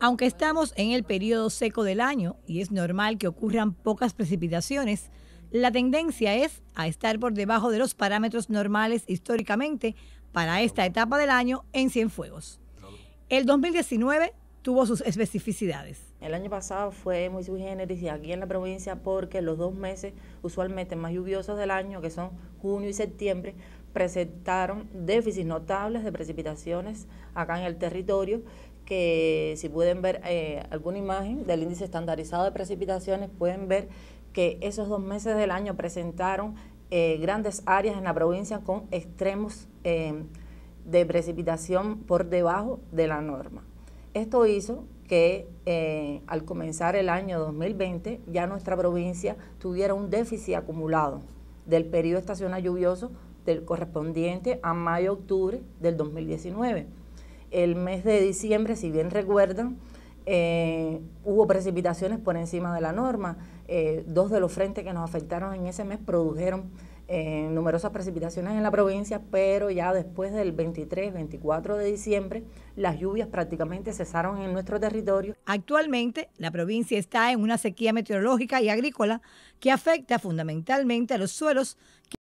Aunque estamos en el periodo seco del año y es normal que ocurran pocas precipitaciones, la tendencia es a estar por debajo de los parámetros normales históricamente para esta etapa del año en Cienfuegos. El 2019 tuvo sus especificidades. El año pasado fue muy sui y aquí en la provincia porque los dos meses usualmente más lluviosos del año, que son junio y septiembre, presentaron déficits notables de precipitaciones acá en el territorio que si pueden ver eh, alguna imagen del índice estandarizado de precipitaciones, pueden ver que esos dos meses del año presentaron eh, grandes áreas en la provincia con extremos eh, de precipitación por debajo de la norma. Esto hizo que al comenzar el año 2020 ya nuestra provincia tuviera un déficit acumulado del periodo estacional lluvioso del correspondiente a mayo-octubre del 2019. El mes de diciembre, si bien recuerdan, eh, hubo precipitaciones por encima de la norma. Eh, dos de los frentes que nos afectaron en ese mes produjeron eh, numerosas precipitaciones en la provincia, pero ya después del 23, 24 de diciembre, las lluvias prácticamente cesaron en nuestro territorio. Actualmente, la provincia está en una sequía meteorológica y agrícola que afecta fundamentalmente a los suelos. Que